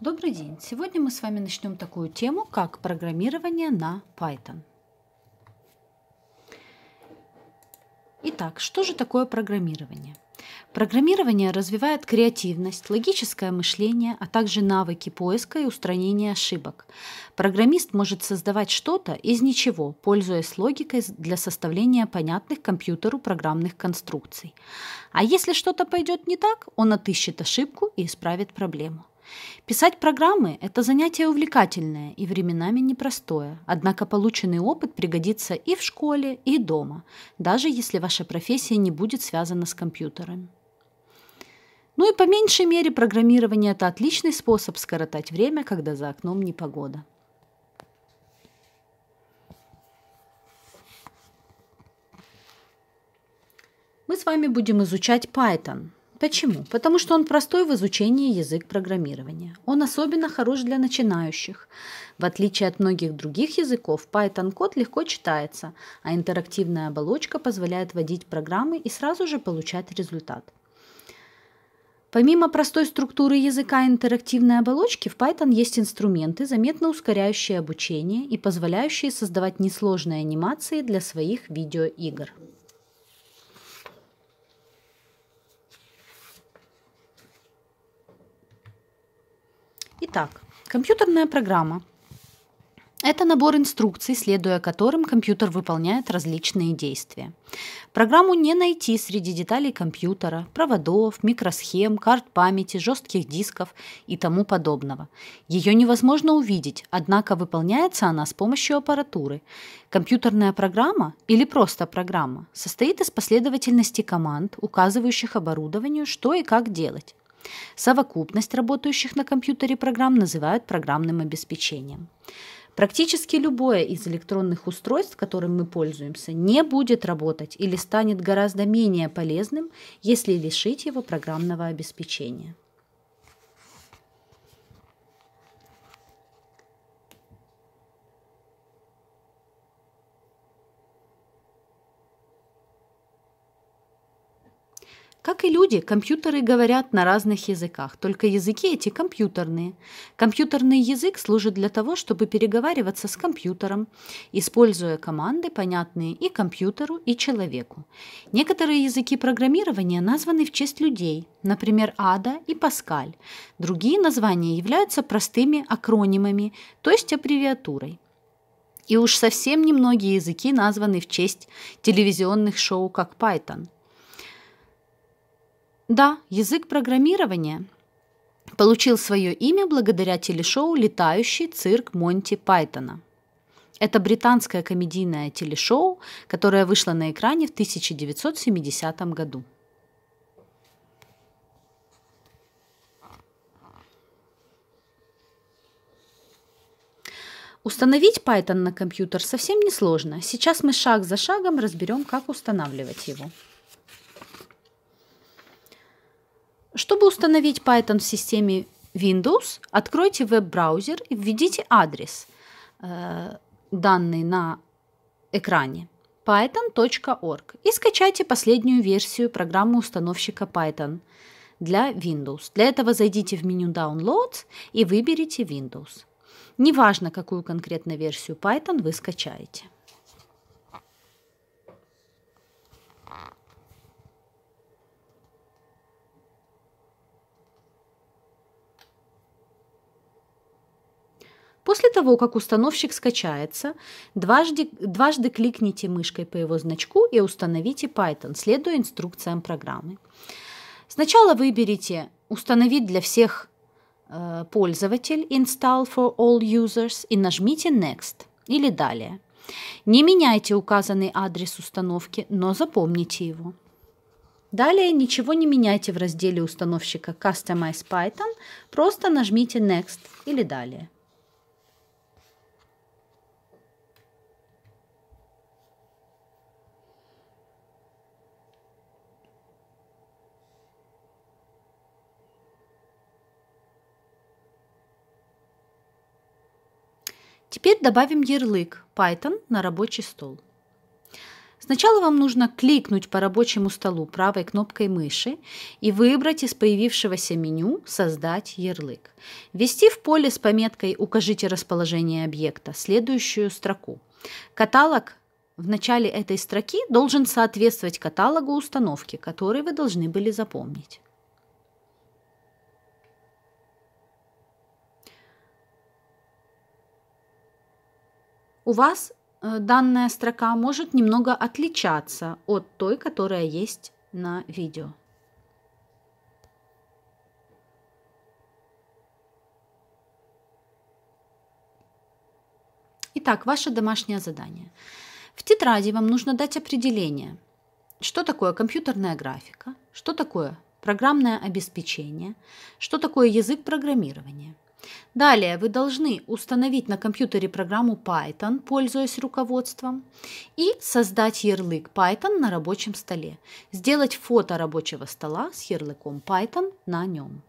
Добрый день! Сегодня мы с вами начнем такую тему, как программирование на Python. Итак, что же такое программирование? Программирование развивает креативность, логическое мышление, а также навыки поиска и устранения ошибок. Программист может создавать что-то из ничего, пользуясь логикой для составления понятных компьютеру программных конструкций. А если что-то пойдет не так, он отыщет ошибку и исправит проблему. Писать программы – это занятие увлекательное и временами непростое, однако полученный опыт пригодится и в школе, и дома, даже если ваша профессия не будет связана с компьютерами. Ну и по меньшей мере программирование – это отличный способ скоротать время, когда за окном непогода. Мы с вами будем изучать Python – Почему? Потому что он простой в изучении язык программирования. Он особенно хорош для начинающих. В отличие от многих других языков, Python код легко читается, а интерактивная оболочка позволяет вводить программы и сразу же получать результат. Помимо простой структуры языка и интерактивной оболочки, в Python есть инструменты, заметно ускоряющие обучение и позволяющие создавать несложные анимации для своих видеоигр. Итак, компьютерная программа это набор инструкций, следуя которым компьютер выполняет различные действия. Программу не найти среди деталей компьютера, проводов, микросхем, карт памяти, жестких дисков и тому подобного. Ее невозможно увидеть, однако выполняется она с помощью аппаратуры. Компьютерная программа или просто программа состоит из последовательности команд, указывающих оборудованию, что и как делать. Совокупность работающих на компьютере программ называют программным обеспечением. Практически любое из электронных устройств, которым мы пользуемся, не будет работать или станет гораздо менее полезным, если лишить его программного обеспечения. Как и люди, компьютеры говорят на разных языках, только языки эти компьютерные. Компьютерный язык служит для того, чтобы переговариваться с компьютером, используя команды, понятные и компьютеру, и человеку. Некоторые языки программирования названы в честь людей, например, Ада и Паскаль. Другие названия являются простыми акронимами, то есть аббревиатурой. И уж совсем немногие языки названы в честь телевизионных шоу как Python – да, язык программирования получил свое имя благодаря телешоу «Летающий цирк Монти Пайтона». Это британское комедийное телешоу, которое вышло на экране в 1970 году. Установить Python на компьютер совсем несложно. Сейчас мы шаг за шагом разберем, как устанавливать его. Чтобы установить Python в системе Windows, откройте веб-браузер и введите адрес, э, данный на экране python.org и скачайте последнюю версию программы установщика Python для Windows. Для этого зайдите в меню Downloads и выберите Windows. Неважно, какую конкретно версию Python вы скачаете. После того, как установщик скачается, дважды, дважды кликните мышкой по его значку и установите Python, следуя инструкциям программы. Сначала выберите «Установить для всех э, пользователь» «Install for all users» и нажмите «Next» или «Далее». Не меняйте указанный адрес установки, но запомните его. Далее ничего не меняйте в разделе установщика Customize Python, просто нажмите Next или Далее. Теперь добавим ярлык Python на рабочий стол. Сначала вам нужно кликнуть по рабочему столу правой кнопкой мыши и выбрать из появившегося меню «Создать ярлык». Ввести в поле с пометкой «Укажите расположение объекта» следующую строку. Каталог в начале этой строки должен соответствовать каталогу установки, который вы должны были запомнить. у вас э, данная строка может немного отличаться от той, которая есть на видео. Итак, ваше домашнее задание. В тетради вам нужно дать определение, что такое компьютерная графика, что такое программное обеспечение, что такое язык программирования – Далее вы должны установить на компьютере программу Python, пользуясь руководством, и создать ярлык Python на рабочем столе. Сделать фото рабочего стола с ярлыком Python на нем.